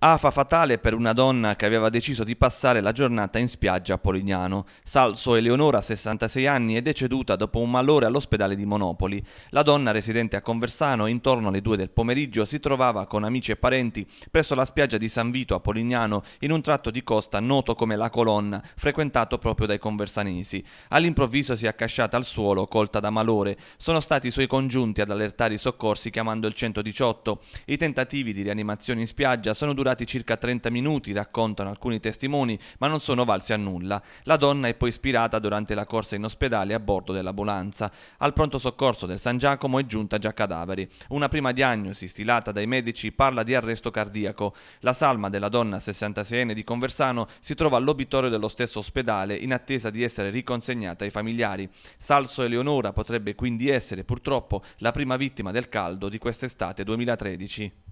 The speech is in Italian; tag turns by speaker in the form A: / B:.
A: Afa fatale per una donna che aveva deciso di passare la giornata in spiaggia a Polignano. Salso Eleonora, 66 anni, è deceduta dopo un malore all'ospedale di Monopoli. La donna, residente a Conversano, intorno alle 2 del pomeriggio si trovava con amici e parenti presso la spiaggia di San Vito a Polignano in un tratto di costa noto come La Colonna, frequentato proprio dai conversanesi. All'improvviso si è accasciata al suolo, colta da malore. Sono stati i suoi congiunti ad allertare i soccorsi chiamando il 118. I tentativi di rianimazione in spiaggia sono durati durati circa 30 minuti, raccontano alcuni testimoni, ma non sono valsi a nulla. La donna è poi ispirata durante la corsa in ospedale a bordo dell'ambulanza. Al pronto soccorso del San Giacomo è giunta già cadaveri. Una prima diagnosi stilata dai medici parla di arresto cardiaco. La salma della donna 66enne di Conversano si trova all'obitorio dello stesso ospedale in attesa di essere riconsegnata ai familiari. Salso Eleonora potrebbe quindi essere purtroppo la prima vittima del caldo di quest'estate 2013.